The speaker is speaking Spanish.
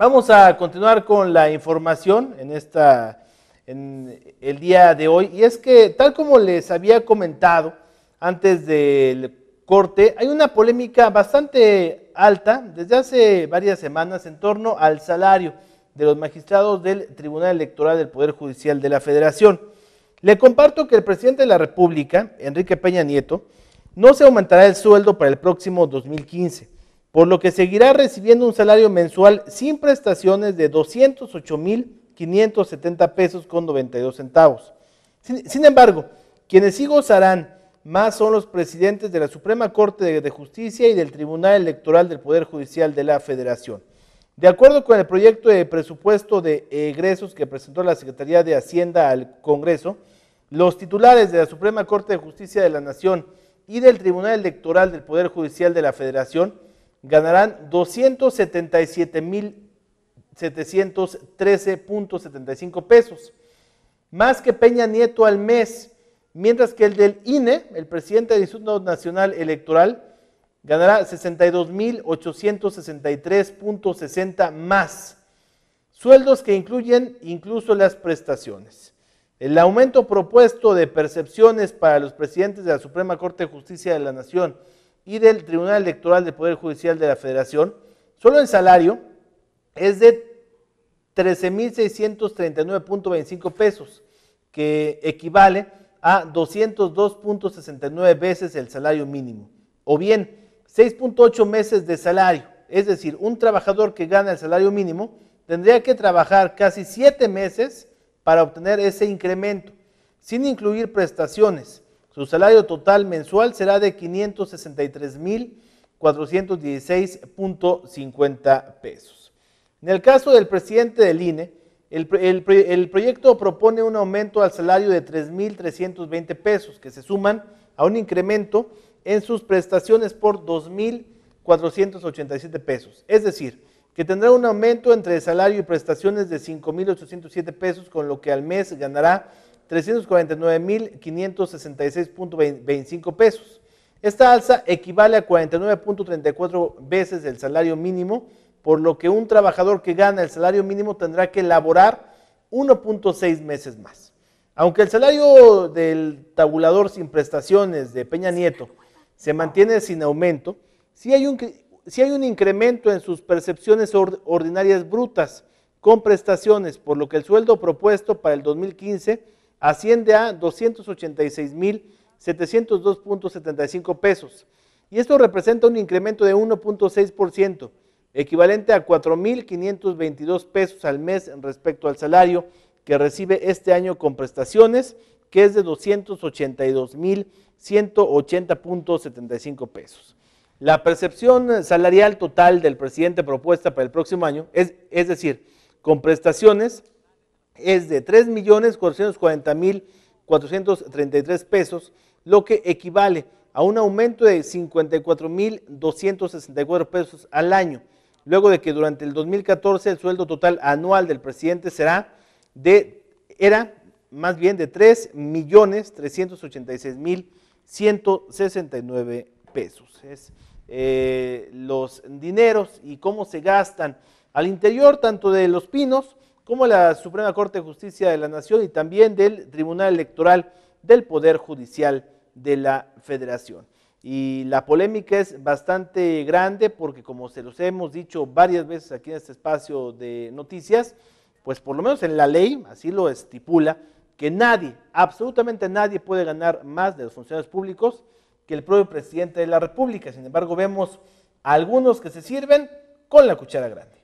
Vamos a continuar con la información en esta en el día de hoy y es que tal como les había comentado antes del corte, hay una polémica bastante alta desde hace varias semanas en torno al salario de los magistrados del Tribunal Electoral del Poder Judicial de la Federación. Le comparto que el presidente de la República, Enrique Peña Nieto, no se aumentará el sueldo para el próximo 2015 por lo que seguirá recibiendo un salario mensual sin prestaciones de 208.570 pesos con 92 centavos. Sin, embargo, quienes sí gozarán más son los presidentes de la Suprema Corte de Justicia y del Tribunal Electoral del Poder Judicial de la Federación. De acuerdo con el proyecto de presupuesto de egresos que presentó la Secretaría de Hacienda al Congreso, los titulares de la Suprema Corte de Justicia de la Nación y del Tribunal Electoral del Poder Judicial de la Federación ganarán 277.713.75 pesos, más que Peña Nieto al mes, mientras que el del INE, el presidente del Instituto Nacional Electoral, ganará 62.863.60 más, sueldos que incluyen incluso las prestaciones. El aumento propuesto de percepciones para los presidentes de la Suprema Corte de Justicia de la Nación, y del Tribunal Electoral del Poder Judicial de la Federación, solo el salario es de 13.639.25 pesos, que equivale a 202.69 veces el salario mínimo, o bien 6.8 meses de salario. Es decir, un trabajador que gana el salario mínimo tendría que trabajar casi 7 meses para obtener ese incremento, sin incluir prestaciones su salario total mensual será de 563.416.50 pesos. En el caso del presidente del INE, el, proyecto propone un aumento al salario de 3.320 pesos, que se suman a un incremento en sus prestaciones por 2.487 pesos. Es decir, que tendrá un aumento entre salario y prestaciones de 5.807 pesos, con lo que al mes ganará 349.566.25 pesos. Esta alza equivale a 49.34 veces el salario mínimo, por lo que un trabajador que gana el salario mínimo tendrá que laborar 1.6 meses más. Aunque el salario del tabulador sin prestaciones de Peña Nieto se mantiene sin aumento, si hay un, hay un incremento en sus percepciones ordinarias brutas con prestaciones, por lo que el sueldo propuesto para el 2015 asciende a 286.702.75 pesos. Y esto representa un incremento de 1.6%, equivalente a 4.522 pesos al mes respecto al salario que recibe este año con prestaciones, que es de 282.180.75 pesos. La percepción salarial total del presidente propuesta para el próximo año, es, es decir, con prestaciones, es de 3.440.433 pesos, lo que equivale a un aumento de 54.264 pesos al año, luego de que durante el 2014 el sueldo total anual del presidente será de, era más bien de 3.386.169 pesos. Es eh, los dineros y cómo se gastan al interior tanto de los pinos, como la Suprema Corte de Justicia de la Nación y también del Tribunal Electoral del Poder Judicial de la Federación. Y la polémica es bastante grande porque como se los hemos dicho varias veces aquí en este espacio de noticias, pues por lo menos en la ley, así lo estipula, que nadie, absolutamente nadie puede ganar más de los funcionarios públicos que el propio presidente de la República. Sin embargo, vemos a algunos que se sirven con la cuchara grande.